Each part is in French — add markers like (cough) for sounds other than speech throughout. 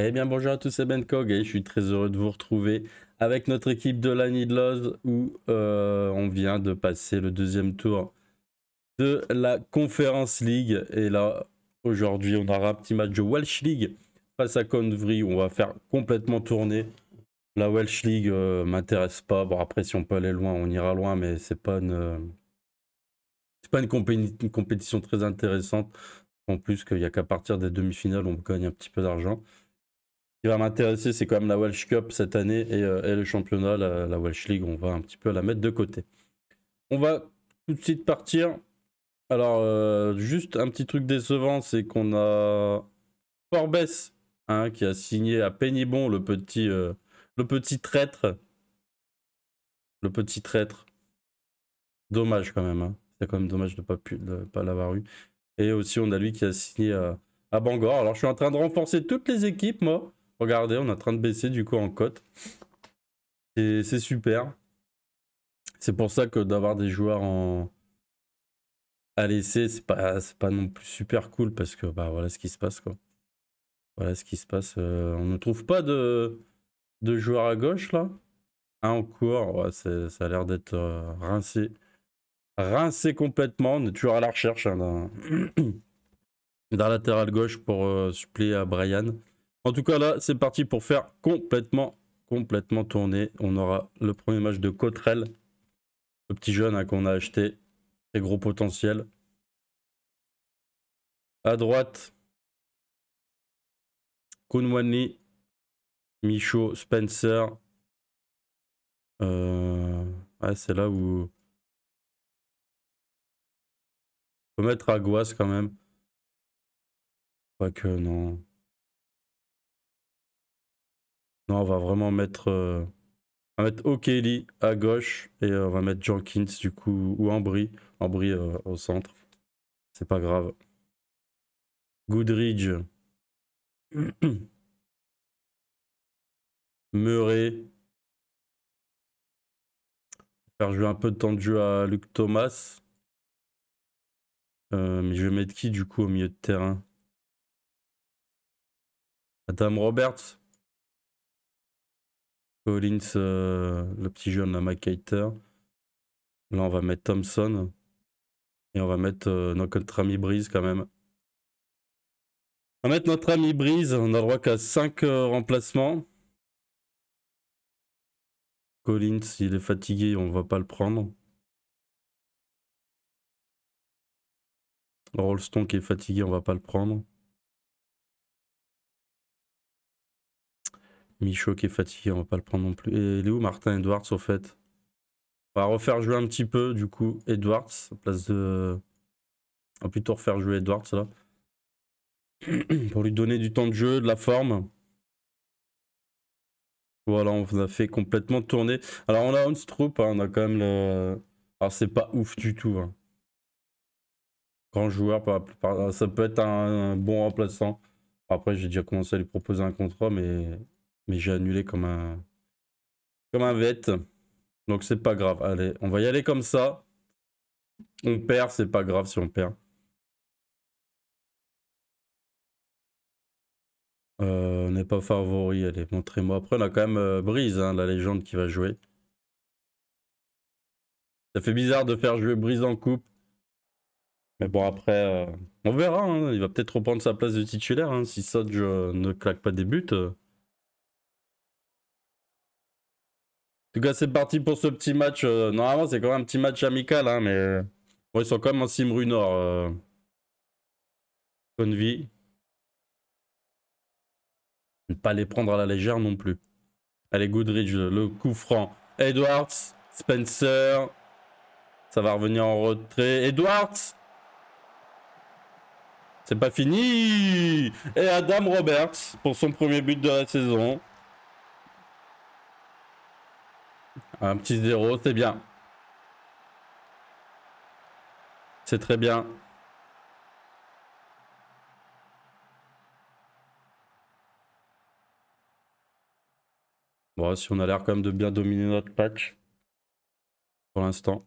Eh bien bonjour à tous, c'est Ben Cog. et je suis très heureux de vous retrouver avec notre équipe de la Needlose où euh, on vient de passer le deuxième tour de la Conference League. Et là, aujourd'hui, on aura un petit match de Welsh League face à Convry. On va faire complètement tourner. La Welsh League euh, m'intéresse pas. Bon, après, si on peut aller loin, on ira loin, mais c'est pas une. Euh, pas une, compétition très intéressante. En plus qu'il n'y a qu'à partir des demi-finales, on gagne un petit peu d'argent qui va m'intéresser, c'est quand même la Welsh Cup cette année et, euh, le championnat, la, Welsh League, on va un petit peu la mettre de côté. On va tout de suite partir. Alors, euh, juste un petit truc décevant, c'est qu'on a Forbes hein, qui a signé à Pennybon le petit, euh, le petit traître. Le petit traître. Dommage quand même. Hein. C'est quand même dommage de ne pas, pas l'avoir eu. Et aussi, on a lui qui a signé à Bangor. Alors, je suis en train de renforcer toutes les équipes, moi. Regardez, on est en train de baisser du coup en cote. Et c'est super. C'est pour ça que d'avoir des joueurs en à l'essai, c'est pas, pas non plus super cool parce que bah voilà ce qui se passe quoi. Voilà ce qui se passe. Euh, on ne trouve pas de, de joueurs à gauche là. Un en cours, ça a l'air d'être euh, rincé. Rincé complètement. On est toujours à la recherche hein, (clears throat) d'un latéral gauche pour euh, suppléer à Brian. En tout cas, là, c'est parti pour faire complètement, complètement tourner. On aura le premier match de Cotrel, le petit jeune hein, qu'on a acheté. Très gros potentiel. À droite, kunwani Michaud, Spencer. Euh, c'est là où... On peut mettre Aguas quand même. Pas que non. Non, on va vraiment mettre, euh, mettre à gauche et euh, on va mettre Jenkins du coup ou Ambry, Ambry euh, au centre. C'est pas grave. Goodridge. (clears throat) Murray. Faire jouer un peu de temps de jeu à Luc Thomas. mais je vais mettre qui du coup au milieu de terrain Adam Roberts Collins, euh, le petit jeune, à Mike Là, on va mettre Thompson. Et on va mettre euh, notre ami Breeze quand même. On va mettre notre ami Breeze. On a le droit qu'à 5 euh, remplacements. Collins, il est fatigué, on va pas le prendre. Rolston qui est fatigué, on va pas le prendre. Michaud qui est fatigué, on va pas le prendre non plus. Et il est où Martin Edwards au fait On va refaire jouer un petit peu du coup Edwards place de. On va plutôt refaire jouer Edwards là. (clears throat) Pour lui donner du temps de jeu, de la forme. Voilà, on a fait complètement tourner. Alors on a Hans hein, on a quand même le. Alors c'est pas ouf du tout. Hein. Grand joueur, ça peut être un bon remplaçant. Après, j'ai déjà commencé à lui proposer un contrat, mais mais j'ai annulé comme un... Comme un Donc c'est pas grave. Allez, on va y aller comme ça. On perd, c'est pas grave si on perd. on euh, n'est pas favori, allez, montrez-moi. Après, on a quand même euh, Brise, hein, la légende qui va jouer. Ça fait bizarre de faire jouer Brise en coupe. Mais bon, après, euh, on verra. Hein. Il va peut-être reprendre sa place de titulaire. Hein. Si Sodge ne claque pas des buts, En tout cas, c'est parti pour ce petit match. Euh, normalement, c'est quand même un petit match amical, hein, mais euh, ils sont quand même en Sim Nord. Euh, Convi. Ne pas les prendre à la légère non plus. Allez, Goodridge, le coup franc. Edwards, Spencer. Ça va revenir en retrait. Edwards C'est pas fini Et Adam Roberts pour son premier but de la saison. Un petit zéro, c'est bien. C'est très bien. Bon, si on a l'air quand même de bien dominer notre patch. Pour l'instant.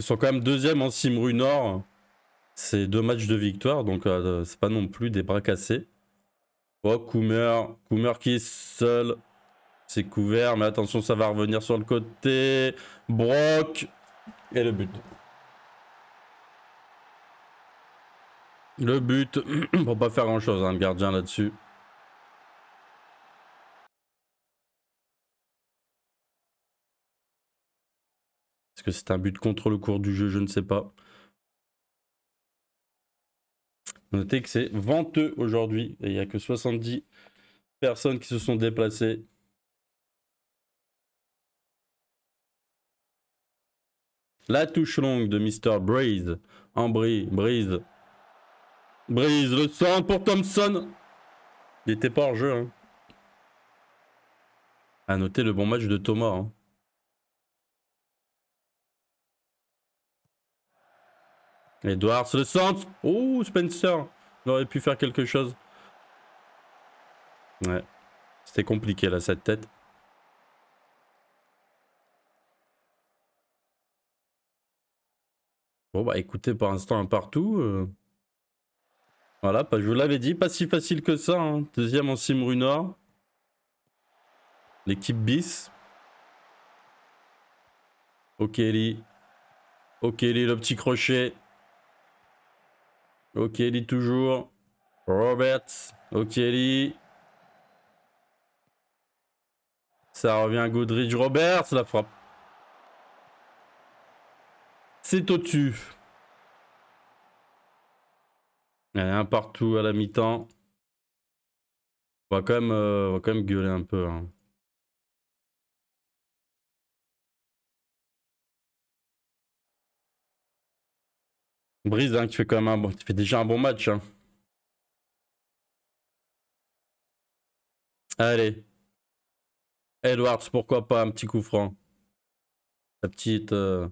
Ils sont quand même deuxième en Simru Nord. C'est deux matchs de victoire, donc euh, c'est pas non plus des bras cassés. Oh, Coomer. Coomer qui est seul. C'est couvert, mais attention, ça va revenir sur le côté. Brock. Et le but. Le but, (clears throat) pour pas faire grand chose, hein, le gardien là-dessus. Est-ce que c'est un but contre le cours du jeu Je ne sais pas. Notez que c'est venteux aujourd'hui il n'y a que 70 personnes qui se sont déplacées. La touche longue de Mr. Breeze. brise, Breeze. Breeze, le centre pour Thompson. Il n'était pas hors jeu. Hein. À noter le bon match de Thomas. Hein. Edwards, le centre Oh, Spencer Il aurait pu faire quelque chose. Ouais. C'était compliqué, là, cette tête. Bon, bah, écoutez, pour l'instant, un partout. Euh. Voilà, je vous l'avais dit, pas si facile que ça. Hein. Deuxième en Simrunor. L'équipe bis. Ok Okeli, le petit crochet. O'Kelly toujours. Roberts. O'Kelly. Ça revient Goodridge. Roberts, la frappe. C'est au-dessus. a un partout à la mi-temps. On va quand même, euh, quand même gueuler un peu. Hein. Brise, hein, tu fais fait quand même bon, fait déjà un bon match. Hein. Allez. Edwards, pourquoi pas un petit coup franc La petite. Euh,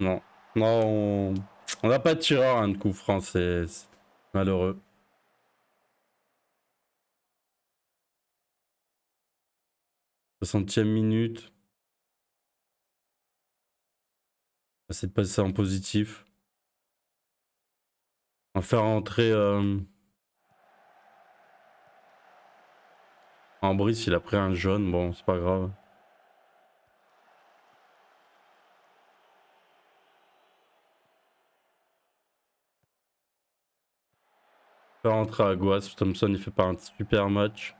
non. Non, on n'a pas de tireur, un coup franc, c'est malheureux. Soixantième minute. Essayer de passer ça en positif. On va faire entrer... Euh... il a pris un jaune, bon, c'est pas grave. Faire à Aguas, Thompson, il fait pas un super match.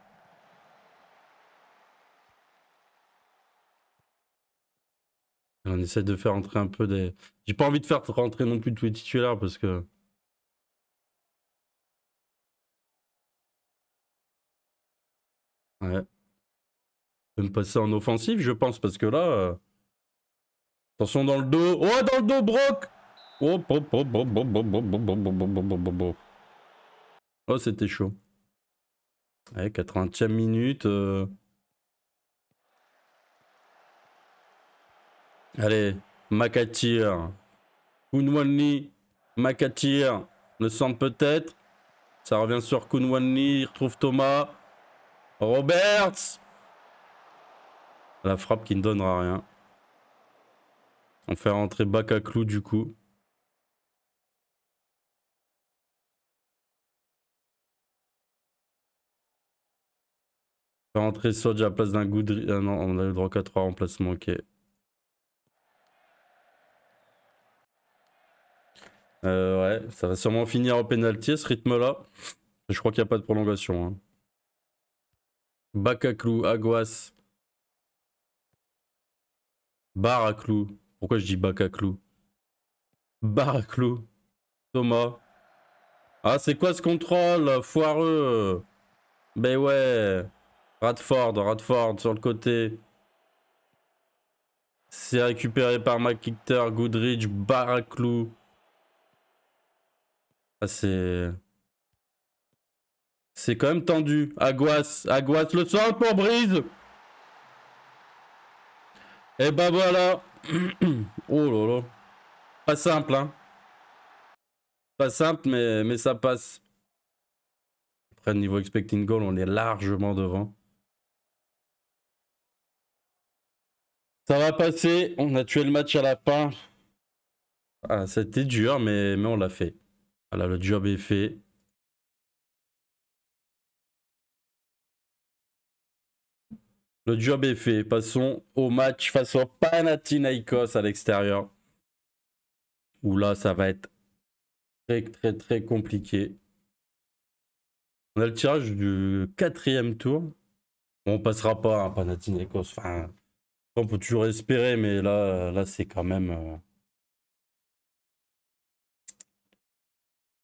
On essaie de faire entrer un peu des... J'ai pas envie de faire rentrer non plus tous les titulaires parce que... Ouais. Je me passer en offensive, je pense, parce que là. Attention dans le dos. Oh, dans le dos, Brock Oh, c'était chaud. Allez 80e minute. Allez, Makatir. Kunwani, Makatir. Le centre peut-être. Ça revient sur Kunwani Il retrouve Thomas. Roberts La frappe qui ne donnera rien. On fait rentrer bac à clou du coup. On fait rentrer Sodja à la place d'un Goudry. Ah non, on a le droit qu'à 3 remplacements, ok. Euh, ouais, ça va sûrement finir au pénalty ce rythme-là. Je crois qu'il n'y a pas de prolongation. Hein. Bacaclou, Aguas. Baraclou. Pourquoi je dis Bacaclou Baraclou. Thomas. Ah, c'est quoi ce contrôle Foireux. Ben ouais. Radford, Radford sur le côté. C'est récupéré par McKitter, Goodrich, Baraclou. Ah, c'est... C'est quand même tendu. Aguas, Aguas, le soir, pour Brise. Et bah ben voilà. (clears throat) oh là là. Pas simple, hein. Pas simple, mais, mais ça passe. Après, niveau expecting goal, on est largement devant. Ça va passer. On a tué le match à la fin. Ah, c'était dur, mais, mais on l'a fait. Voilà, le job est fait. Le job est fait. Passons au match face au Panathinaikos à l'extérieur. Où là, ça va être très, très, très compliqué. On a le tirage du quatrième tour. On passera pas à hein, Panathinaikos. Enfin, on peut toujours espérer, mais là, là c'est quand même. Euh,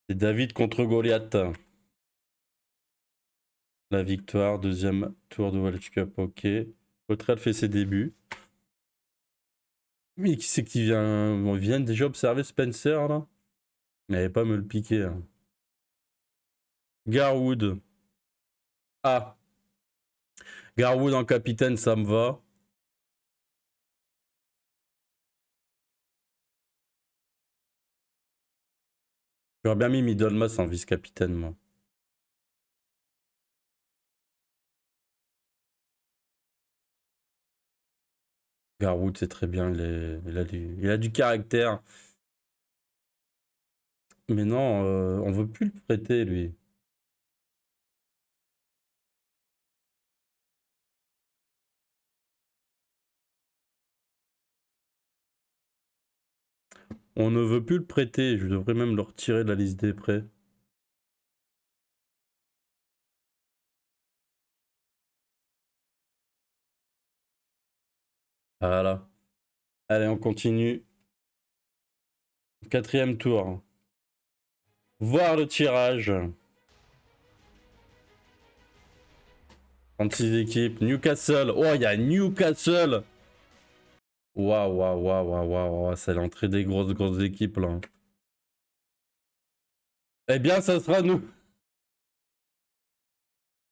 c'est David contre Goliath. La victoire, deuxième tour de World Cup, ok. Autrel fait ses débuts. Mais qui c'est qui vient On vient déjà observer Spencer là N'allez pas me le piquer. Hein. Garwood. Ah. Garwood en capitaine, ça me va. J'aurais bien mis Middlemas en vice-capitaine, moi. Garwood, c'est très bien. Il, a du, caractère. Mais non, euh, on veut plus le prêter, lui. On ne veut plus le prêter. Je devrais même le retirer de la liste des prêts. Voilà. Allez, on continue. Quatrième tour. Voir le tirage. 36 équipes. Newcastle. Oh, il y a Newcastle. Waouh, waouh, waouh, waouh, waouh. C'est l'entrée des grosses, grosses équipes là. Eh bien, ça sera nous.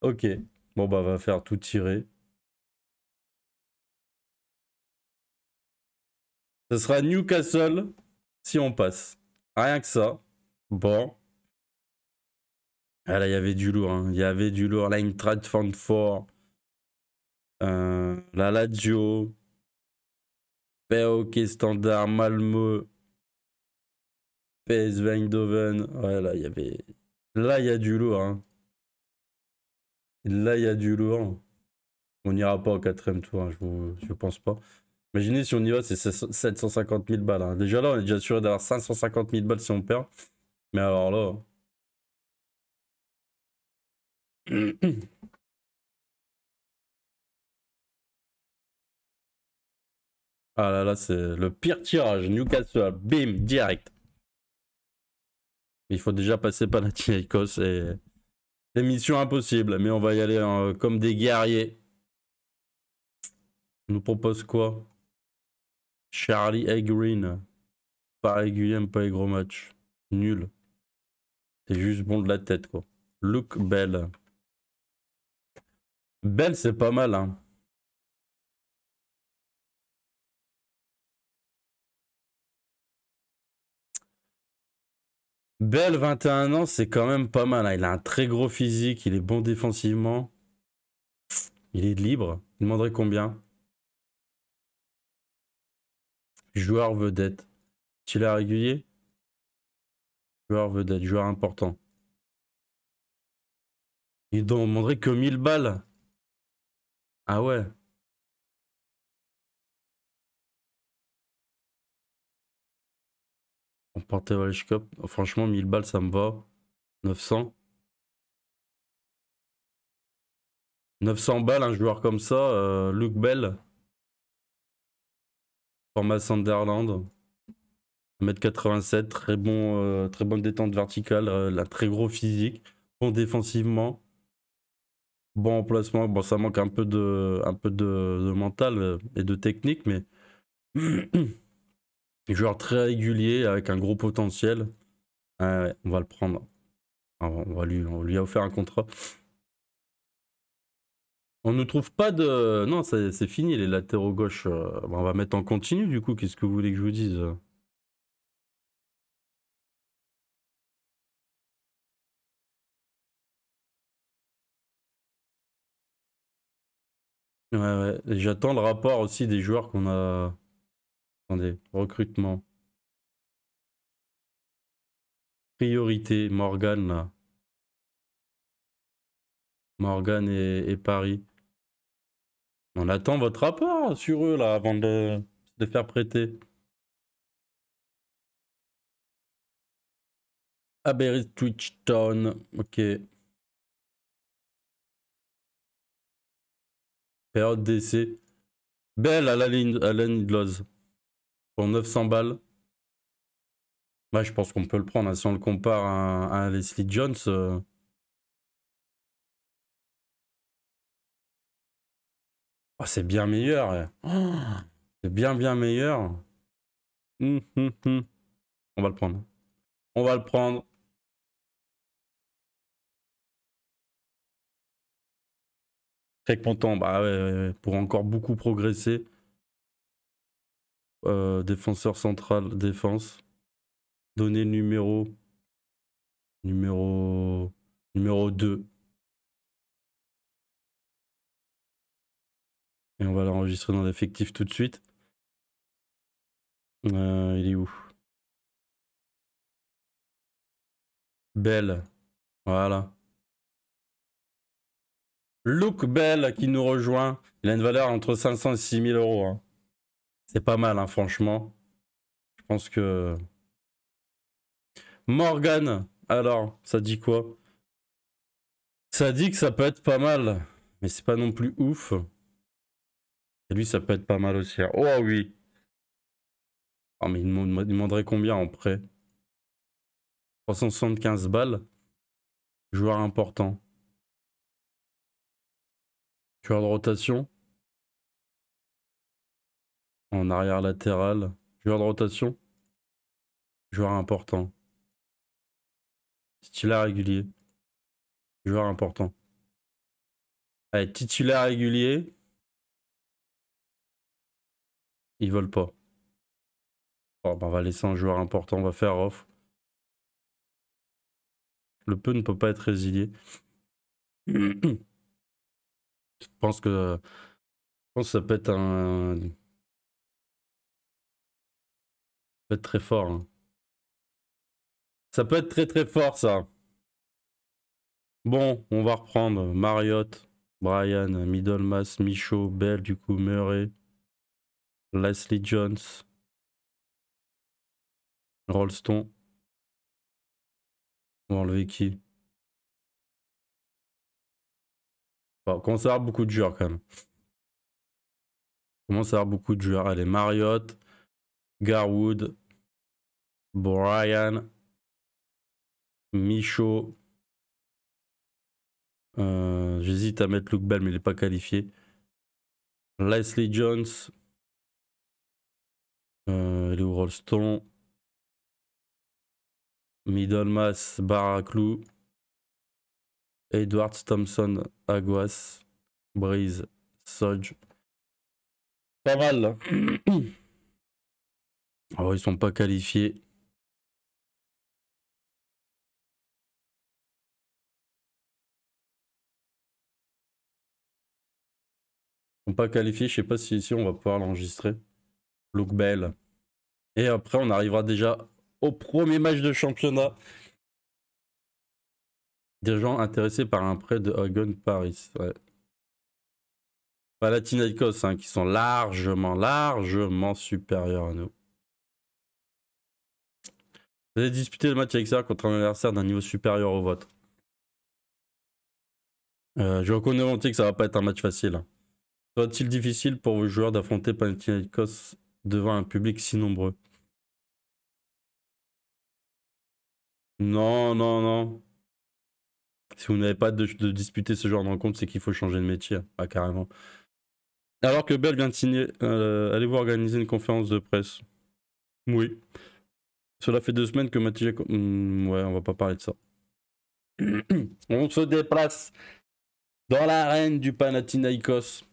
Ok. Bon, bah, va faire tout tirer. Ce sera Newcastle si on passe. Rien que ça. Bon. Ah, là, il y avait du lourd. Hein. Il y avait du lourd. L'Eintracht Francfort. Euh, la Lazio. P.O.K. Standard. Malmö. PSV Eindhoven. Ouais, là, il y avait. Là, il y a du lourd. Hein. Là, il y a du lourd. On n'ira pas au quatrième tour, hein, je, vous, pense pas. Imaginez si on y va, c'est 750 000 balles. Hein. Déjà là, on est déjà sûr d'avoir 550 000 balles si on perd. Mais alors là... (clears throat) Ah là là, c'est le pire tirage. Newcastle, bim, direct. Il faut déjà passer par la t et c'est mission impossible, mais on va y aller hein, comme des guerriers. On nous propose quoi Charlie A. Green. Pas régulier, pas les gros matchs. Nul. C'est juste bon de la tête, quoi. Look Bell. Bell, c'est pas mal, hein. Bell, 21 ans, c'est quand même pas mal. Hein. Il a un très gros physique, il est bon défensivement. Il est libre. Il demanderait combien Joueur vedette. Titulaire régulier Joueur vedette, joueur important. Il ne que 1000 balles. Ah ouais. On portait au Cup. Franchement, 1000 balles, ça me va. 900. 900 balles, un joueur comme ça, look euh, Luke format Sunderland. 1m87, très, bon, euh, très bonne détente verticale, euh, très gros physique, bon défensivement, bon emplacement. Bon, ça manque un peu de, un peu de, mental euh, et de technique, mais (clears throat) joueur très régulier avec un gros potentiel. Ah on va le prendre. Ah, on, va lui, on lui a offert un contrat. On ne trouve pas de. Non, c'est fini les latéraux gauches. Euh, on va mettre en continu du coup. Qu'est-ce que vous voulez que je vous dise Ouais, ouais. J'attends le rapport aussi des joueurs qu'on a. Attendez, recrutement. Priorité, Morgan là. Morgan et Paris. On attend votre rapport sur eux là avant de les faire prêter. Aberis Twitch Town, ok. Période d'essai. Belle à la ligne Pour 900 balles. Moi, je pense qu'on peut le prendre. Hein. Si on le compare à, Leslie Jones, euh, Oh, c'est bien meilleur. c'est bien, bien meilleur. Hum, hum, hum. On va le prendre. On va le prendre. Très content. Bah pour encore beaucoup progresser. Euh, défenseur central, défense. Donner numéro. Numéro. Numéro 2. Et on va l'enregistrer dans l'effectif tout de suite. Euh, il est où Belle. Voilà. Look belle qui nous rejoint. Il a une valeur entre 500 et 6000 euros. Hein. C'est pas mal, hein, franchement. Je pense que. Morgan, alors, ça dit quoi Ça dit que ça peut être pas mal, mais c'est pas non plus ouf lui, ça peut être pas mal aussi. Hein. Oh oui Oh mais il me demanderait combien en prêt 375 balles. Joueur important. Joueur de rotation. En arrière latéral. Joueur de rotation. Joueur important. Titulaire régulier. Joueur important. Allez, titulaire régulier. Ils veulent pas. Ben, on va laisser un joueur important, on va faire off. Le peu ne peut pas être résilié. (clears throat) je pense que, ça peut être un. peut être très fort. Hein. Ça peut être très très fort ça. Bon, on va reprendre Mariotte, Brian, Middlemass, Michaud, Bell, du coup Murray. Leslie Jones, Rolston. On va enlever qui On commence à avoir beaucoup de joueurs quand même. On commence à avoir beaucoup de joueurs. Allez, Marriott, Garwood, Brian, Michaud. Euh, j'hésite à mettre Luke Bell, mais il n'est pas qualifié. Leslie Jones, euh, Lou Rollstone. Rolston Middle Baraclou. Edwards, Thompson, Aguas, Breeze, Sodge. Pas mal. Ils (clears throat) ne oh, ils sont pas qualifiés. Ils sont pas qualifiés, je sais pas si ici si on va pouvoir l'enregistrer look Bell. Et après, on arrivera déjà au premier match de championnat. Des gens intéressés par un prêt de Hogan Paris. Ouais. Palatinaikos, hein, qui sont largement, largement supérieurs à nous. Vous allez disputer le match avec ça contre un adversaire d'un niveau supérieur au vôtre. Euh, je reconnais volontiers que ça va pas être un match facile. Hein. soit il difficile pour vos joueurs d'affronter Panathinaikos devant un public si nombreux. Non, non, non. Si vous n'avez pas de, disputer ce genre de rencontre, c'est qu'il faut changer de métier, pas ah, carrément. Alors que Bell vient de signer, euh, allez-vous organiser une conférence de presse Oui. Cela fait deux semaines que Mathieu... Hmm, ouais, on va pas parler de ça. (clears throat) on se déplace dans l'arène du Panathinaikos.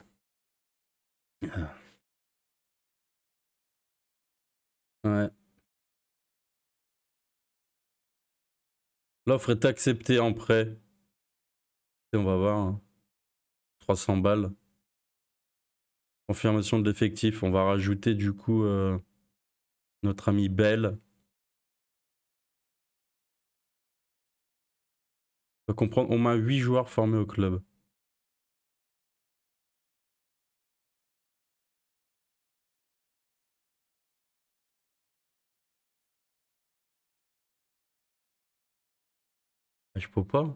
Ah. L'offre est acceptée en prêt. on va voir. 300 hein. balles. Confirmation de l'effectif. On va rajouter du coup euh, notre ami Bell. On On a 8 joueurs formés au club. Ah, je peux pas.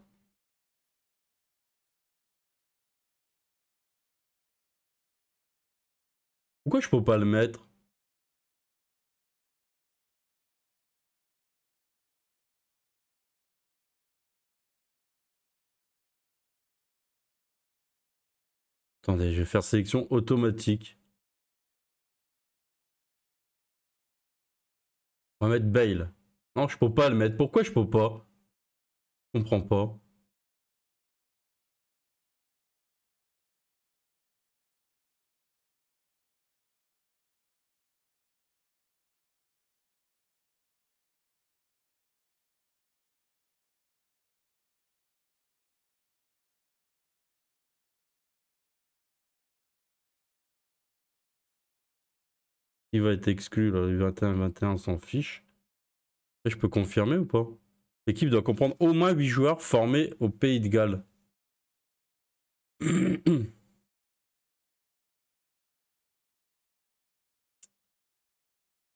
Pourquoi je peux pas le mettre Attendez, je vais faire sélection automatique. On va mettre bail Non, je peux pas le mettre. Pourquoi je peux pas comprends pas Il va être exclu, là, 21 21 21 s'en fiche. Je peux confirmer ou pas L'équipe doit comprendre au moins 8 joueurs formés au pays de Galles.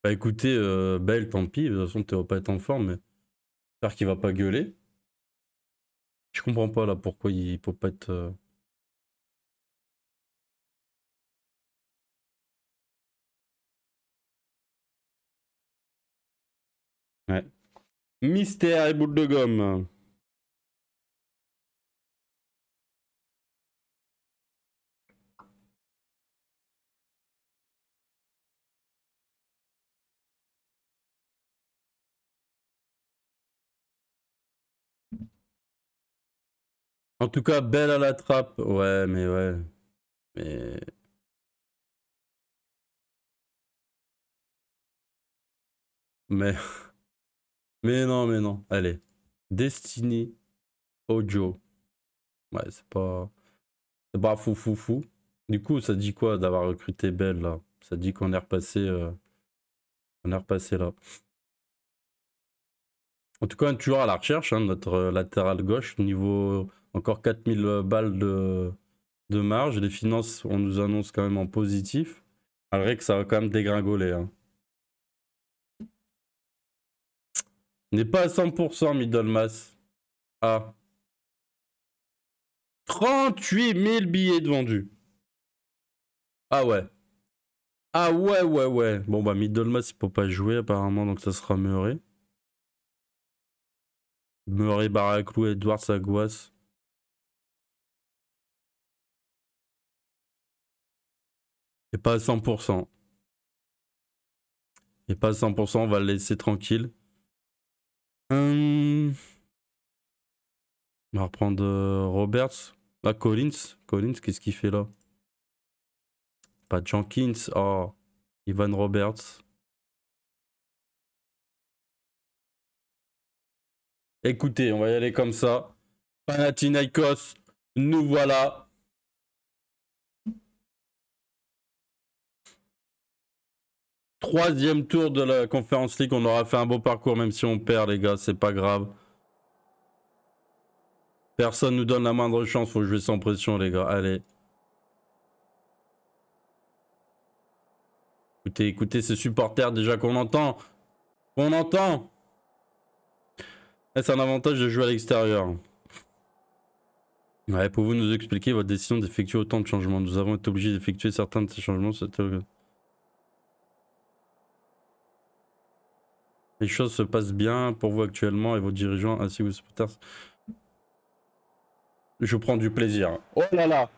bah écoutez, euh, Belle, tant pis, de toute façon, tu vas pas être en forme, mais j'espère qu'il va pas gueuler. Je comprends pas là pourquoi il peut pas être. Euh, ouais. Mystère et boule de gomme. En tout cas, belle à la trappe. Ouais, mais ouais. Mais... Mais... (laughs) Mais non, mais non. Allez. Destiny Audio. Ouais, c'est pas... C'est pas fou, fou, fou. Du coup, ça dit quoi d'avoir recruté Belle, là Ça dit qu'on est repassé... Euh, on est repassé là. En tout cas, toujours à la recherche, hein, notre euh, latéral gauche, niveau encore 4000 balles de, de marge. Les finances, on nous annonce quand même en positif. Malgré que ça va quand même dégringoler. Hein. N'est pas à 100% middle mass. Ah. 38 000 billets de vendus. Ah ouais. Ah ouais, ouais, ouais. Bon bah middle mass, il peut pas jouer apparemment, donc ça sera Murray. Murray, Baraclou, Edward, goisse Et pas à 100%. Et pas à 100%, on va le laisser tranquille. Euh, on va reprendre euh, Roberts. Ah, Collins. Collins, qu'est-ce qu'il fait là Pas Jenkins. Oh, Ivan Roberts. Écoutez, on va y aller comme ça. Panathinaikos, nous voilà. Troisième tour de la Conférence League, on aura fait un beau parcours même si on perd les gars, c'est pas grave. Personne nous donne la moindre chance, faut jouer sans pression les gars, allez. Écoutez, écoutez ces supporters déjà qu'on entend. Qu'on entend eh, C'est un avantage de jouer à l'extérieur. Ouais, pouvez-vous nous expliquer votre décision d'effectuer autant de changements Nous avons été obligés d'effectuer certains de ces changements. C'était... Les choses se passent bien pour vous actuellement et vos dirigeants ainsi que vos supporters. Je prends du plaisir. Oh là là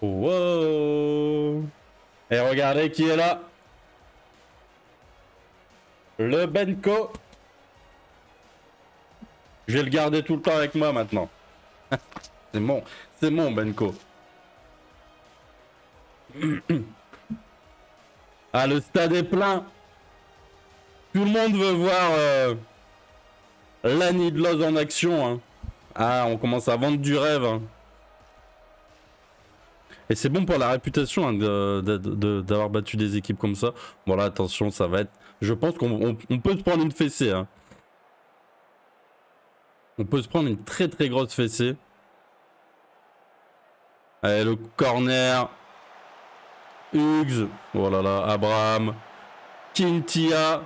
Wow Et regardez qui est là Le Benko Je vais le garder tout le temps avec moi maintenant. (laughs) c'est bon, c'est mon Benko. (clears throat) Ah, le stade est plein. Tout le monde veut voir euh, de Loz en action. Hein. Ah, on commence à vendre du rêve. Hein. Et c'est bon pour la réputation hein, d'avoir battu des équipes comme ça. Bon là, attention, ça va être... Je pense qu'on peut se prendre une fessée. On peut se prendre une très très grosse fessée. Allez, le corner. Hugs, Oh là Abraham. Kintia,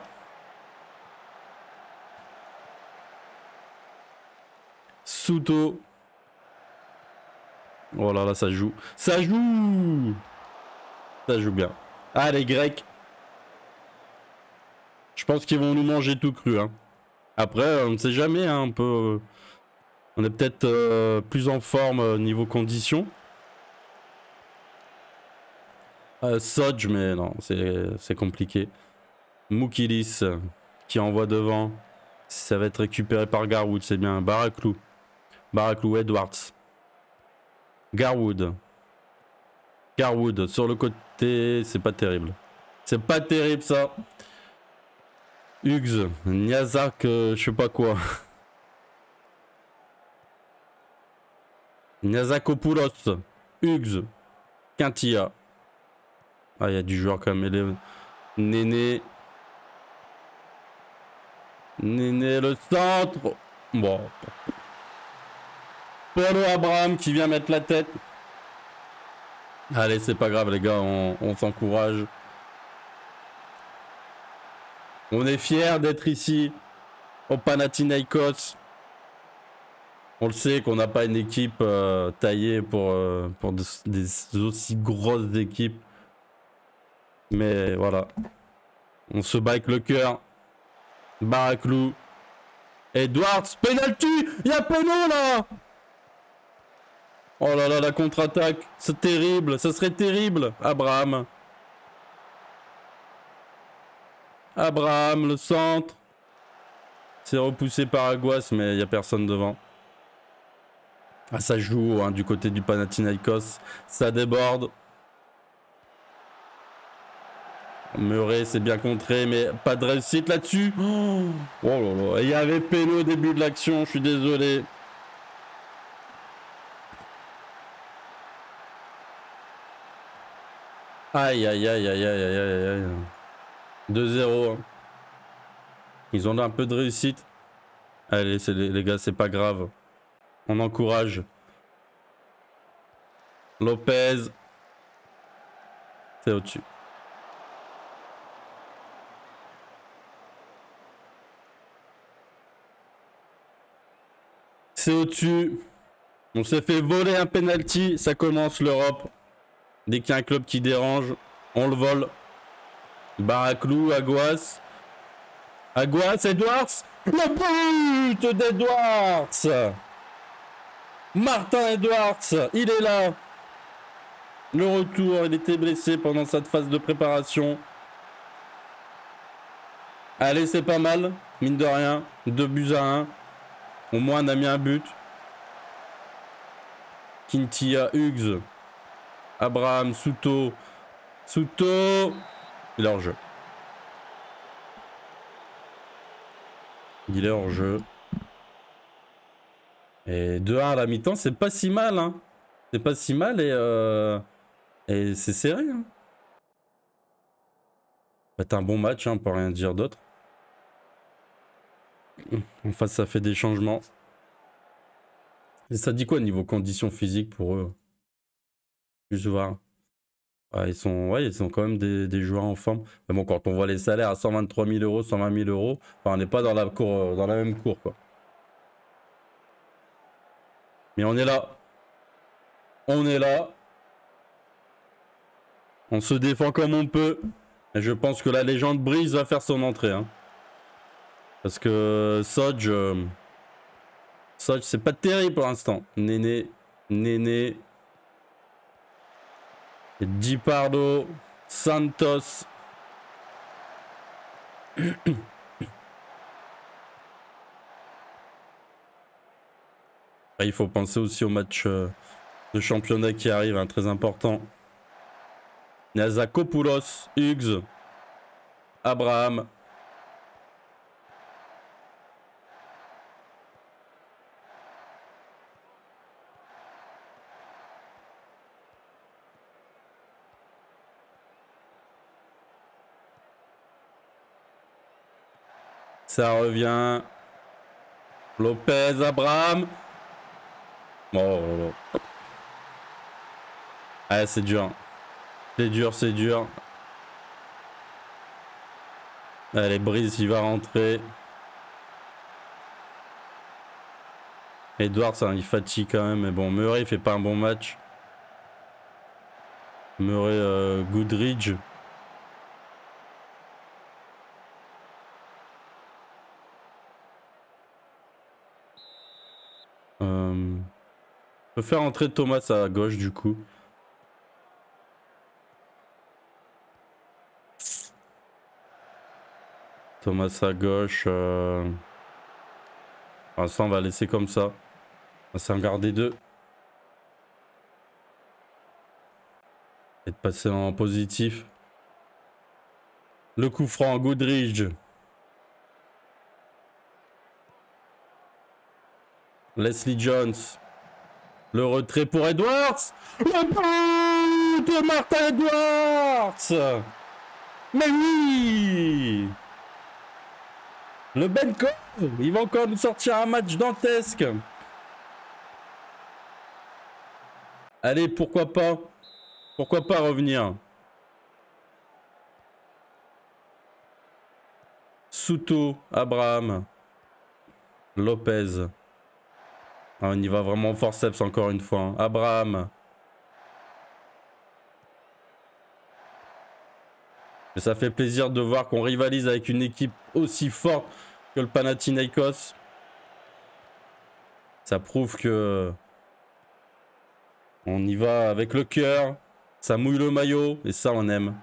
Souto. Oh là là, ça joue. Ça joue Ça joue bien. Allez ah, les Grecs. Je pense qu'ils vont nous manger tout cru. Hein. Après, on ne sait jamais. Hein, on, euh, on est peut-être euh, plus en forme euh, niveau conditions. Euh, Sodge, mais non, c'est compliqué. Mukilis euh, qui envoie devant. Ça va être récupéré par Garwood, c'est bien. Baraklou. Baraklou Edwards. Garwood. Garwood sur le côté, c'est pas terrible. C'est pas terrible ça. Hugs. Nyazak. Euh, je sais pas quoi. (laughs) Niazakopoulos, Hugs. Quintilla. Ah, il y a du joueur comme élève. Néné. Néné, le centre. Bon. Paulo Abraham qui vient mettre la tête. Allez, c'est pas grave, les gars, on, s'encourage. On est fiers d'être ici au Panathinaikos. On le sait qu'on n'a pas une équipe euh, taillée pour, euh, des aussi grosses équipes. Mais voilà. On se bat avec le cœur. Baraclou. Edwards, penalty Il y a là Oh là là, la contre-attaque. C'est terrible, ça serait terrible. Abraham. Abraham, le centre. C'est repoussé par Aguas, mais il n'y a personne devant. Ah, ça joue hein, du côté du Panathinaikos. Ça déborde. Murray c'est bien contré, mais pas de réussite là-dessus. Oh, oh là là, il y avait Pélo au début de l'action, je suis désolé. Aïe, aïe, aïe, aïe, aïe, aïe, aïe, aïe. 2-0. Hein. Ils ont un peu de réussite. Allez, les, les gars, c'est pas grave. On encourage. Lopez. C'est au-dessus. C'est au-dessus. On s'est fait voler un penalty. Ça commence l'Europe. Dès qu'il y a un club qui dérange, on le vole. Baraclou, Aguas. Aguas, Edwards. Le but d'Edwards. Martin Edwards, il est là. Le retour, il était blessé pendant cette phase de préparation. Allez, c'est pas mal, mine de rien. Deux buts à un au moins, on a mis un but. Quintilla, Hugs, Abraham, Souto. Souto Il est hors jeu. Il est hors jeu. Et 2-1 à la mi-temps, c'est pas si mal. Hein. C'est pas si mal et, euh... et c'est serré. C'est hein. un bon match, hein, on peut rien dire d'autre. En face, ça fait des changements. Et ça dit quoi niveau conditions physiques pour eux Juste voir. ils, sont, ouais, ils sont quand même des, joueurs en forme. Mais bon, quand on voit les salaires à 123 000 euros, 120 000 euros, enfin, on n'est pas dans la, cour, euh, dans la même cour. Quoi. Mais on est là. On est là. On se défend comme on peut. Et je pense que la légende Brise va faire son entrée. Hein. Parce que Sodge... Euh, c'est pas terrible pour l'instant. Néné, Néné. Di Pardo, Santos. Ah, il faut penser aussi au match euh, de championnat qui arrive, hein, très important. Nazakopoulos, Hughes, Abraham, Ça revient. Lopez, Abraham. Oh. Ah, c'est dur. C'est dur, c'est dur. Allez, Brise, il va rentrer. Edwards, hein, il fatigue quand même. Mais bon, Murray, il fait pas un bon match. Murray, euh, Goodridge. Euh, je faire entrer Thomas à gauche du coup. Thomas à gauche. Euh... l'instant, on va laisser comme ça. On va s'en garder deux. Et de passer en positif. Le coup franc, Goodridge. Leslie Jones. Le retrait pour Edwards. Le but de Martin Edwards Mais oui Le Benko Il va encore nous sortir un match dantesque. Allez, pourquoi pas Pourquoi pas revenir Souto, Abraham, Lopez. Ah, on y va vraiment forceps encore une fois. Hein. Abraham. Et ça fait plaisir de voir qu'on rivalise avec une équipe aussi forte que le Panathinaikos. Ça prouve que on y va avec le cœur. Ça mouille le maillot et ça on aime.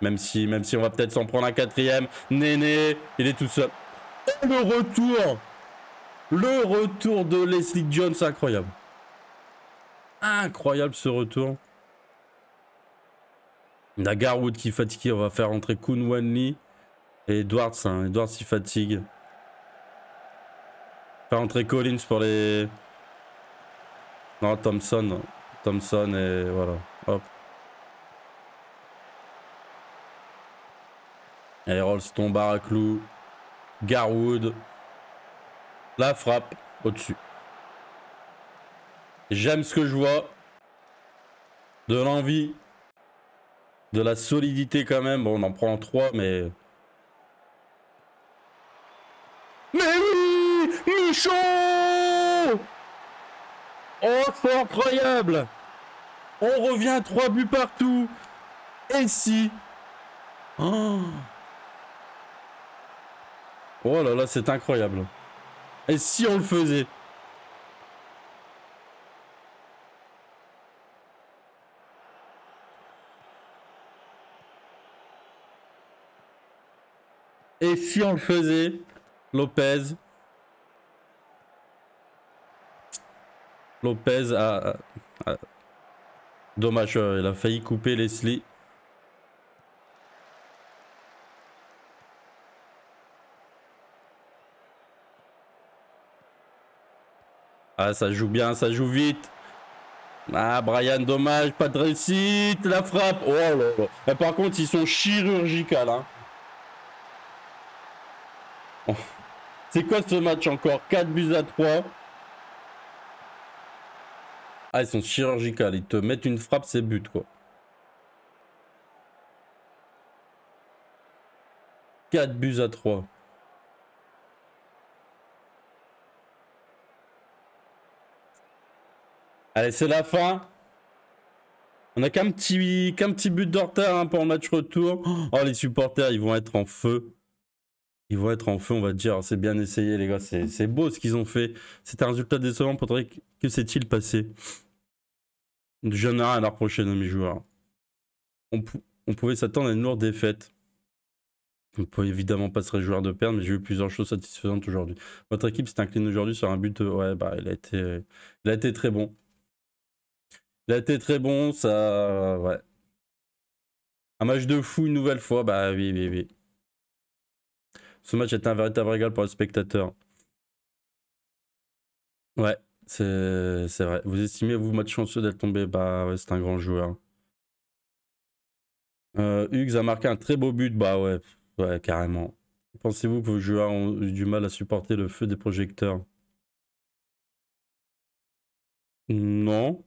Même si, même si on va peut-être s'en prendre un quatrième. Néné, il est tout seul. Et le retour le retour de Leslie Jones, incroyable. Incroyable ce retour. Garwood qui fatigue, on va faire entrer Kun Wanli. Et Edwards, Edwards il fatigue. Faire rentrer Collins pour les... Non, Thompson. Thompson et voilà. Hop. Et tombe à Garwood. La frappe au-dessus. J'aime ce que je vois. De l'envie. De la solidité quand même. Bon, on en prend trois, mais... Mais oui Michaud Oh, c'est incroyable On revient, trois buts partout. Et si... oh, oh là là, c'est incroyable. Et si on le faisait Et si on le faisait Lopez. Lopez a... Dommage, euh, il a failli couper Leslie. Ah, ça joue bien, ça joue vite. Ah, Brian, dommage, pas de réussite, la frappe. Oh là là. par contre, ils sont chirurgicales. Hein. Oh. C'est quoi ce match encore 4 buts à 3. Ah, ils sont chirurgicales. Ils te mettent une frappe, c'est but, quoi. 4 buts à 3. Allez, c'est la fin. On a qu'un petit, petit but de retard hein, pour le match retour. Oh, les supporters, ils vont être en feu. Ils vont être en feu, on va dire. C'est bien essayé, les gars. C'est beau ce qu'ils ont fait. C'est un résultat décevant. Pour que, que s'est-il passé Je n'ai rien à leur reprocher de mes joueurs. On, pouvait s'attendre à une lourde défaite. On ne peut évidemment pas se réjouir de perdre, mais j'ai eu plusieurs choses satisfaisantes aujourd'hui. Votre équipe s'est inclinée aujourd'hui sur un but. Ouais, bah, il a été, il a été très bon. Il a été très bon, ça. Ouais. Un match de fou une nouvelle fois, bah oui, oui, oui. Ce match été un véritable régal pour le spectateur. Ouais, c'est vrai. Vous estimez vous match chanceux d'être tombé Bah ouais, c'est un grand joueur. Euh, a marqué un très beau but, bah ouais, ouais carrément. Pensez-vous que vos joueurs ont eu du mal à supporter le feu des projecteurs Non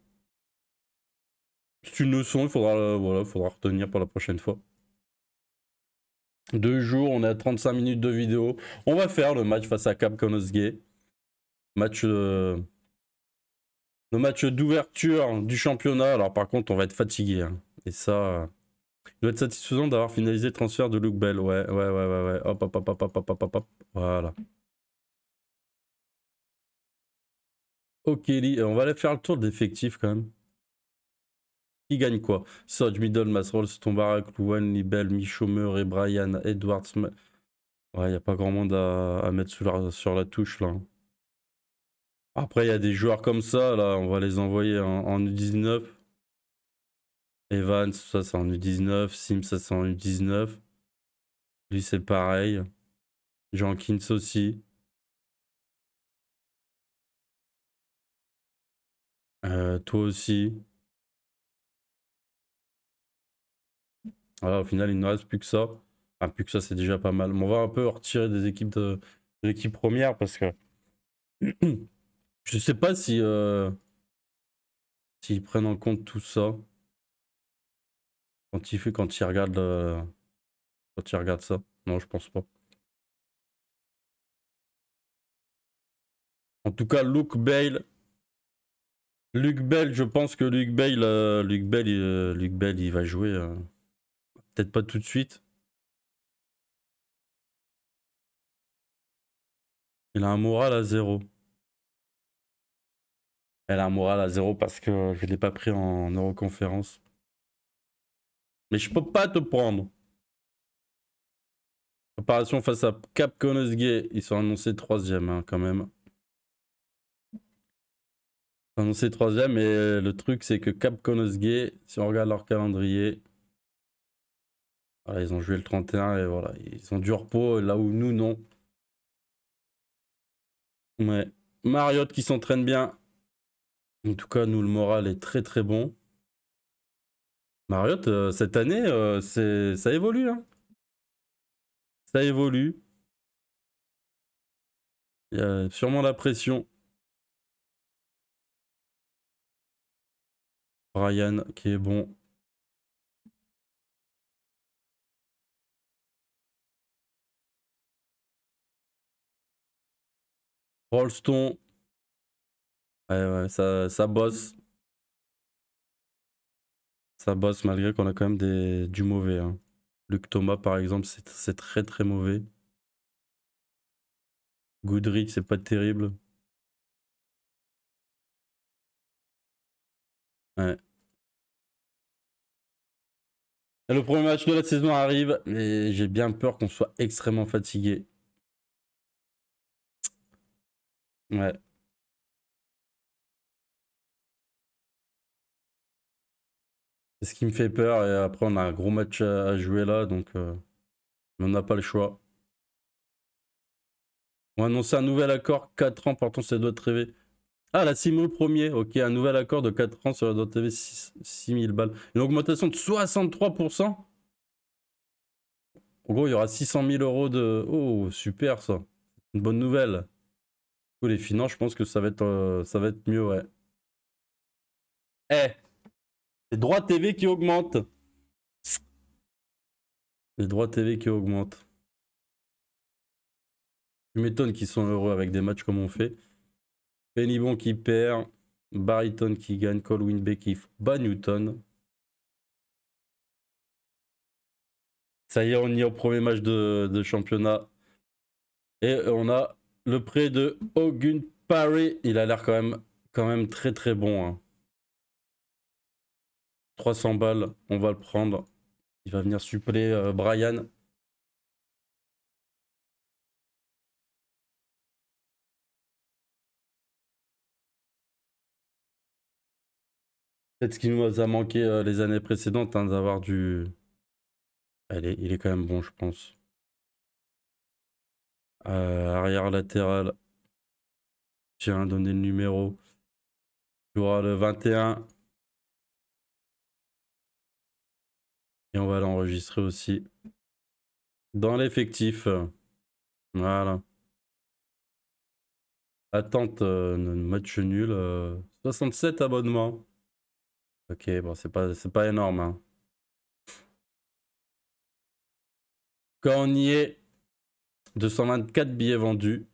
une leçon, il faudra, euh, voilà, faudra retenir pour la prochaine fois. Deux jours, on est à 35 minutes de vidéo. On va faire le match face à Cap Gay. Match. Euh, le match d'ouverture du championnat. Alors, par contre, on va être fatigué. Hein. Et ça. Il doit être satisfaisant d'avoir finalisé le transfert de Luke Bell. Ouais, ouais, ouais, ouais, ouais. Hop, hop, hop, hop, hop, hop, hop, hop, Voilà. Ok, on va aller faire le tour d'effectif quand même. Qui gagne quoi Sodge, Middle, Masrolls, Tombarak, Louane, Libel, Michomer et Brian, Edwards. Ouais, il a pas grand monde à, mettre la, sur la touche là. Après, il y a des joueurs comme ça, là, on va les envoyer en, U19. Evans, ça c'est en U19. Sims, ça c'est en U19. Lui, c'est pareil. Jenkins aussi. Euh, toi aussi. Voilà, au final, il ne reste plus que ça. Enfin, plus que ça, c'est déjà pas mal. Mais on va un peu retirer des équipes de, l'équipe première parce que (clears throat) je ne sais pas si euh, s'ils prennent en compte tout ça quand ils, quand regardent euh, quand ils regardent ça. Non, je pense pas. En tout cas, Luke Bale. Luke Bale, je pense que Luke Bale, euh, Luke Luke Bale, il va jouer. Hein peut pas tout de suite. Il a un moral à zéro. Elle a un moral à zéro parce que je l'ai pas pris en Euroconférence. Mais je peux pas te prendre. Préparation face à Cap gay Ils sont annoncés troisième hein, quand même. Annoncé troisième et le truc c'est que Cap gay si on regarde leur calendrier, ils ont joué le 31 et voilà, ils ont du repos là où nous, non. Mais Mariotte qui s'entraîne bien. En tout cas, nous, le moral est très très bon. Mariotte, euh, cette année, euh, c'est ça évolue. Hein. Ça évolue. Il y a sûrement la pression. Brian qui est bon. Rolston. Ouais, ouais, ça, bosse. Ça bosse malgré qu'on a quand même des, du mauvais. Hein. Luc Thomas, par exemple, c'est très très mauvais. Goodrich, c'est pas terrible. le premier match de la saison arrive mais j'ai bien peur qu'on soit extrêmement fatigué. Ouais. C'est ce qui me fait peur. Et après, on a un gros match à, jouer là, donc euh, on n'a pas le choix. On annoncer un nouvel accord 4 ans, portant sur doigts de Ah, la Simo premier, ok, un nouvel accord de 4 ans sur la doigt TV, 6000 balles. Une augmentation de 63% En gros, il y aura 600 000 euros de... Oh, super ça. Une bonne nouvelle les finances, je pense que ça va être, euh, ça va être mieux, ouais. Eh, les droits TV qui augmentent. Les droits TV qui augmentent. Je m'étonne qu'ils sont heureux avec des matchs comme on fait. Pennybon qui perd, Barryton qui gagne, Colwyn Bay qui bat Newton. Ça y est, on y est au premier match de championnat. Et on a le prêt de Ogun Parry. Il a l'air quand même, quand même très très bon. 300 hein. balles, on va le prendre. Il va venir suppléer euh, Brian. Peut-être ce qui nous a manqué euh, les années précédentes, hein, d'avoir du... Allez, il est quand même bon, je pense. Euh, arrière latéral. Tiens, donner le numéro. Tu auras le 21. Et on va l'enregistrer aussi. Dans l'effectif. Voilà. Attente, euh, match nul. 67 euh, abonnements. Ok, bon, c'est pas, pas énorme. Hein. Quand on y est, 224 billets vendus.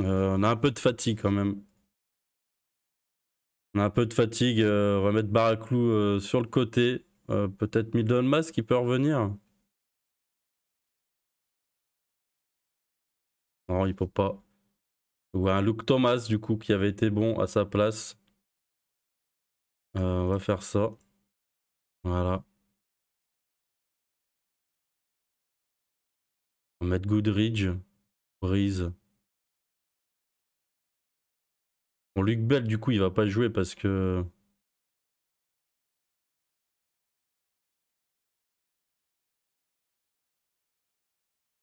Euh, on a un peu de fatigue quand même. On a un peu de fatigue. on euh, va mettre Baraclou euh, sur le côté. Peut-être Middle qui peut revenir. Non, il peut pas. Ou un Luke Thomas du coup qui avait été bon à sa place. on va faire ça. Voilà. On va mettre Goodridge, Breeze. Bon, Luc Bell, du coup, il va pas jouer parce que.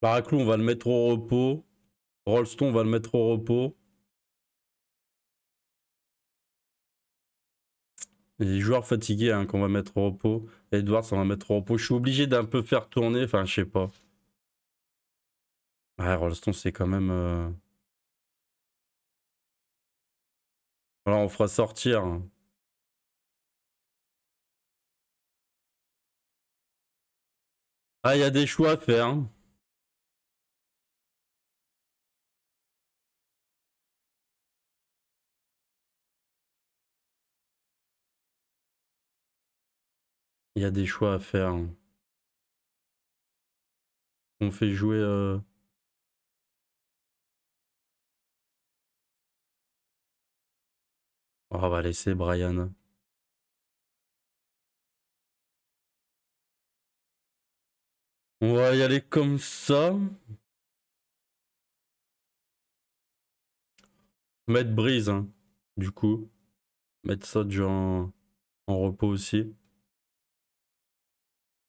Baraclou, on va le mettre au repos. Rolston, on va le mettre au repos. Les joueurs fatigués hein, qu'on va mettre au repos. Edwards, on va mettre au repos. Je suis obligé d'un peu faire tourner. Enfin, je sais pas. Ouais, Rolston, c'est quand même. Euh, voilà, on fera sortir. Hein. Ah, il y a des choix à faire. Hein. Il y a des choix à faire. Hein. On fait jouer. Euh, On va laisser Brian. On va y aller comme ça. Mettre brise, hein, du coup. Mettre ça en, en repos aussi.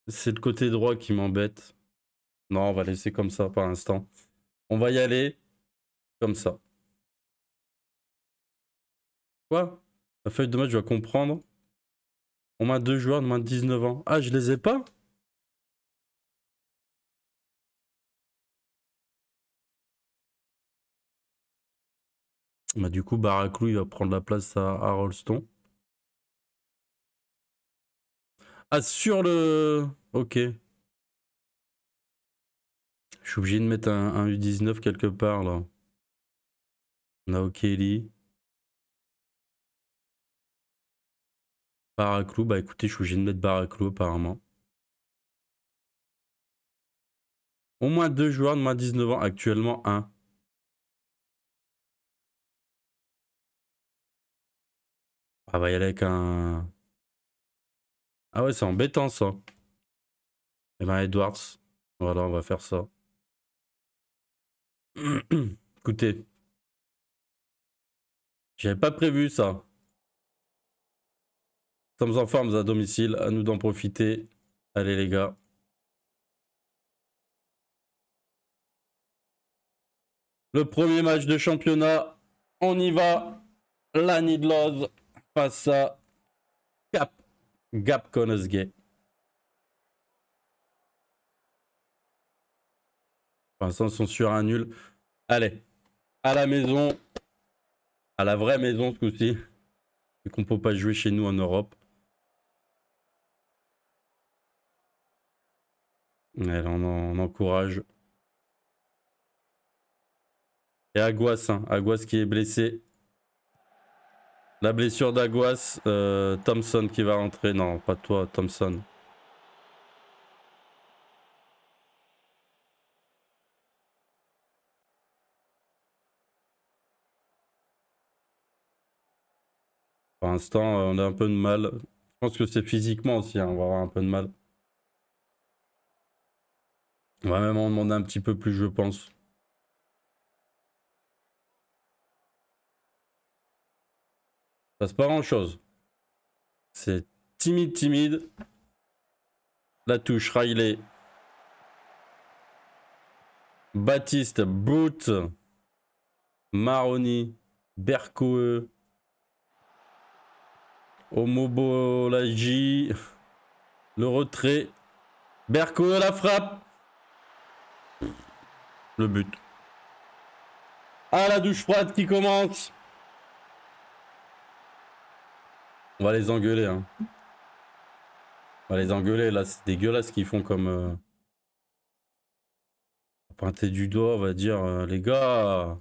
C'est le côté droit qui m'embête. Non, on va laisser comme ça par l'instant. On va y aller comme ça. Quoi La feuille de match, je dois comprendre. On m'a deux joueurs de moins de 19 ans. Ah, je les ai pas Bah, du coup, Baraklou il va prendre la place à, à Ah, sur le... Ok. Je suis obligé de mettre un, U19 quelque part, là. On a O'Kelly. Baraclou, bah écoutez, je suis obligé de mettre Baraclou apparemment. Au moins deux joueurs de moins 19 ans, actuellement un. Ah bah y aller avec un... Ah ouais, c'est embêtant ça. Eh ben Edwards, voilà, on va faire ça. (clears throat) Écoutez. J'avais pas prévu ça sommes en forme à domicile, à nous d'en profiter. Allez les gars. Le premier match de championnat, on y va. La Nidloz face à Gap. Gap Konosgay. Pour l'instant, sont sur un nul. Allez, à la maison, à la vraie maison ce coup-ci, qu'on peut pas jouer chez nous en Europe. on, encourage. Et Aguas, hein, Aguas qui est blessé. La blessure d'Aguas, euh, Thompson qui va rentrer. Non, pas toi, Thompson. Pour l'instant, euh, on a un peu de mal. Je pense que c'est physiquement aussi, hein, on va avoir un peu de mal. On va même en demander un petit peu plus, je pense. Ça passe pas grand chose. C'est timide, timide. La touche, Riley. Baptiste, Boot. Maroni, Bercoe. Omobolaji. Le retrait. Bercoe la frappe. Le but. Ah, la douche froide qui commence On va les engueuler, hein. On va les engueuler, là. C'est dégueulasse ce qu'ils font comme... Euh, pointer du doigt, on va dire, euh, les gars...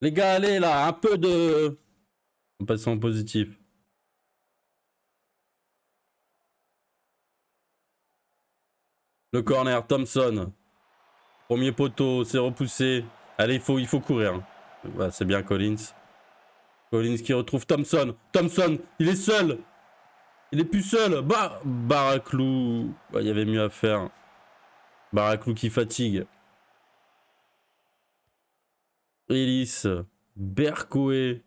Les gars, allez là, un peu de... En passant positif. Le corner, Thompson. Premier poteau, c'est repoussé. Allez, il faut, il faut courir. c'est bien Collins. Collins qui retrouve Thompson. Thompson, il est seul. Il est plus seul. Bah, Baraclou. Il y avait mieux à faire. Baraclou qui fatigue. Ellis. Berkoé.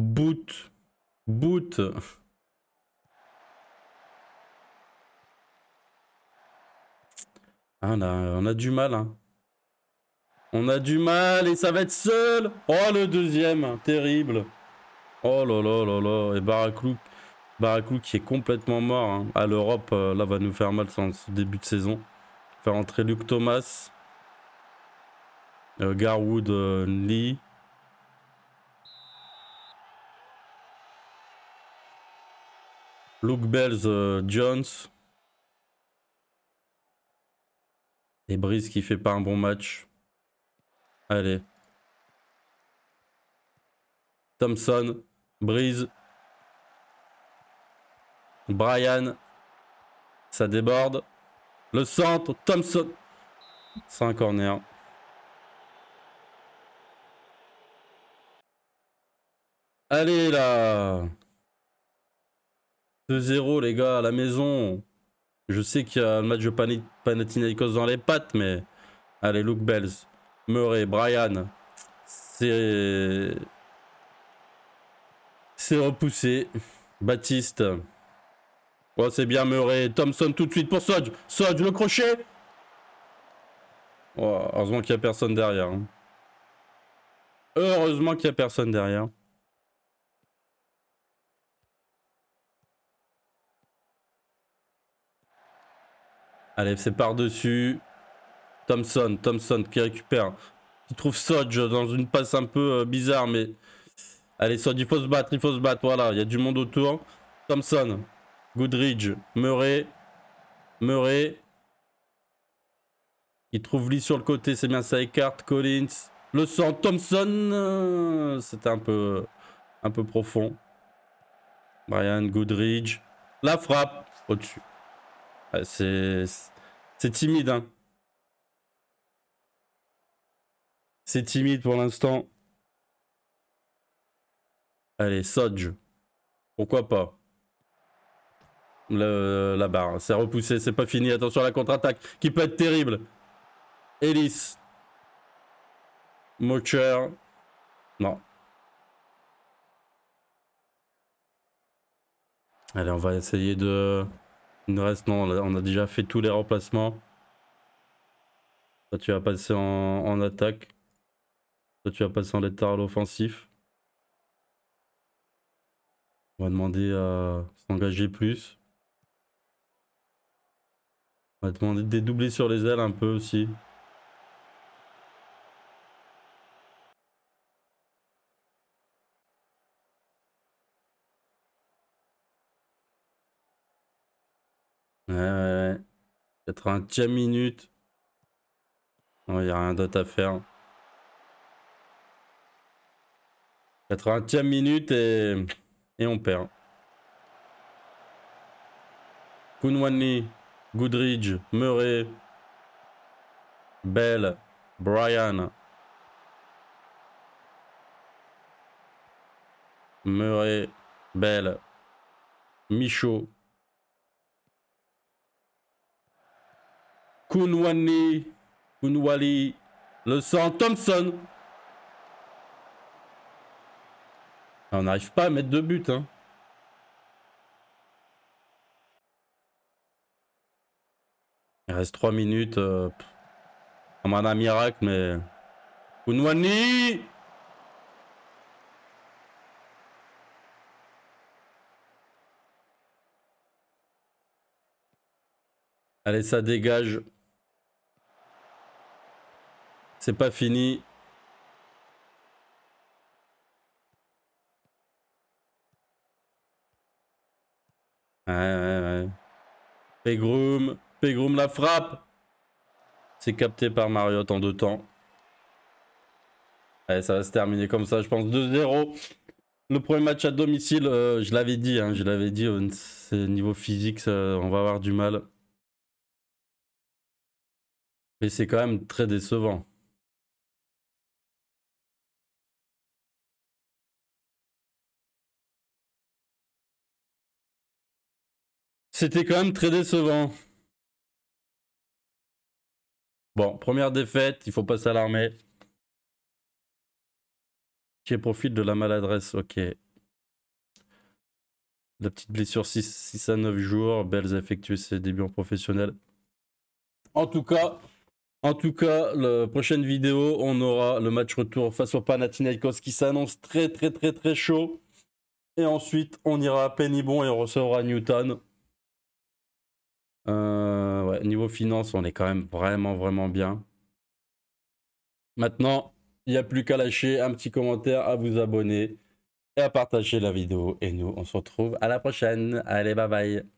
Boot. Boot. Ah, on, a, on a du mal. Hein. On a du mal et ça va être seul. Oh, le deuxième. Terrible. Oh là là là là. Et Baraklou. Baraklou qui est complètement mort. Hein. À l'Europe, euh, là, va nous faire mal ce début de saison. Faire entrer Luke Thomas. Euh, Garwood euh, Lee. Luke Bells, euh, Jones. Et Breeze qui fait pas un bon match. Allez. Thompson, Breeze. Brian. Ça déborde. Le centre, Thompson. C'est un corner. Allez là 2-0, les gars, à la maison. Je sais qu'il y a le match de Panathinaikos dans les pattes, mais... Allez, Luke Bells, Murray, Brian. C'est... C'est repoussé. Baptiste. Oh, c'est bien Murray. Thompson tout de suite pour Sodge. Sodge, le crochet Heureusement qu'il n'y a personne derrière. Hein. Heureusement qu'il n'y a personne derrière. Allez, c'est par-dessus. Thompson, Thompson qui récupère. Il trouve Sodge dans une passe un peu euh, bizarre, mais... Allez, Sodge, il faut se battre, il faut se battre, voilà. Il y a du monde autour. Thompson, Goodridge, Murray. Murray. Il trouve Lee sur le côté, c'est bien ça écarte. Collins, le sort. Thompson. C'était un peu, un peu profond. Brian Goodridge. La frappe au-dessus. Ah, c'est timide. Hein. C'est timide pour l'instant. Allez, Sodge. Pourquoi pas Le, La barre, c'est repoussé, c'est pas fini. Attention à la contre-attaque qui peut être terrible. Ellis. Mocher. Non. Allez, on va essayer de reste, non, on a déjà fait tous les remplacements. Toi, tu vas passer en, attaque. Toi, tu vas passer en létard à l'offensif. On va demander à s'engager plus. On va demander de dédoubler sur les ailes un peu aussi. 80 minutes. Il n'y a rien d'autre à faire. 80 minute et, et on perd. Kunwani, Goodridge, Murray, Bell, Brian. Murray, Bell, Michaud. Kunwani, Kunwali, le sang Thompson. On n'arrive pas à mettre de buts. Hein. Il reste trois minutes. Euh, On a un miracle, mais... Kunwani Allez, ça dégage. C'est pas fini. Ouais, ouais, ouais. Pegroom, la frappe. C'est capté par Mariotte en deux temps. ça va se terminer comme ça, je pense. 2-0. Le premier match à domicile, euh, je l'avais dit, hein, je l'avais dit, euh, niveau physique, on va avoir du mal. Mais c'est quand même très décevant. C'était quand même très décevant. Bon, première défaite, il faut passer à l'armée. Qui profite de la maladresse, ok. La petite blessure 6, à 9 jours, Bells a effectué ses débuts en professionnel. En tout cas, en tout cas, la prochaine vidéo, on aura le match retour face au Panathinaikos qui s'annonce très très très très chaud. Et ensuite, on ira à Pennybon et on recevra Newton. Euh, niveau finance, on est quand même vraiment, vraiment bien. Maintenant, il n'y a plus qu'à lâcher un petit commentaire, à vous abonner et à partager la vidéo. Et nous, on se retrouve à la prochaine. Allez, bye bye.